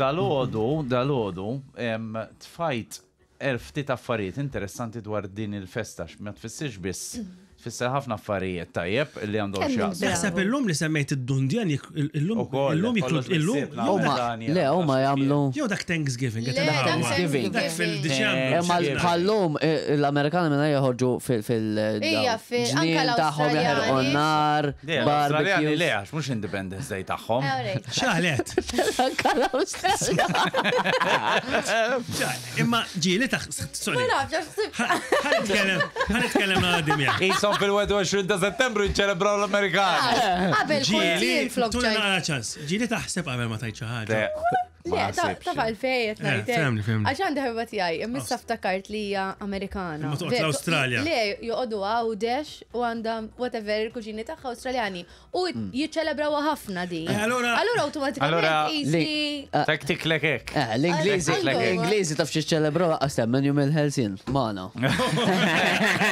Dal-ħodu, dal-ħodu, tfajt erfti taffariet interessanti dwar din il festax ma tfissirx biss tfisser ħafna affarijiet tajjeb li għandhom Għasab il-lum li semmejt id-dundjan il-lum illum illum jiklud illum. Le, huma jagħmlu. Jew dak Thanksgiving. Dak Thanksgiving. Dak fil-Diċembru. Eh, ma bħallum eh, l-Amerikani minna joħorġu fil- Ija fil-ġnien tagħhom jaħerqu nar. Barbecue. Le, għax mhux Independence Day tagħhom. Xaħlet. Imma ġieli taħ. Ma nafx, ħanitkellem ħanitkellem għadim jgħak fil-21 ta' settembru jċelebraw l-Amerikan. Għabel, ah, ġili. Tuna għala ċans, ġili taħseb għabel ma tajċa ħagġa. Le, ta' għal-fejet, Għaxan daħba tijaj, imissa ftakart li hija Amerikana. Ma toqgħod l-Awstralja. Le, joqogħdu għawdex u għandha whatever il-kuġini ta' Awstraljani. U hmm. jiċċelebrawha ħafna di. Eh, Allura awtomatikament taktik lek hekk. Eh, L-Ingliżi l-Ingliżi taf xi ċċelebrawha qasem minn jum il-Helsin. Mana.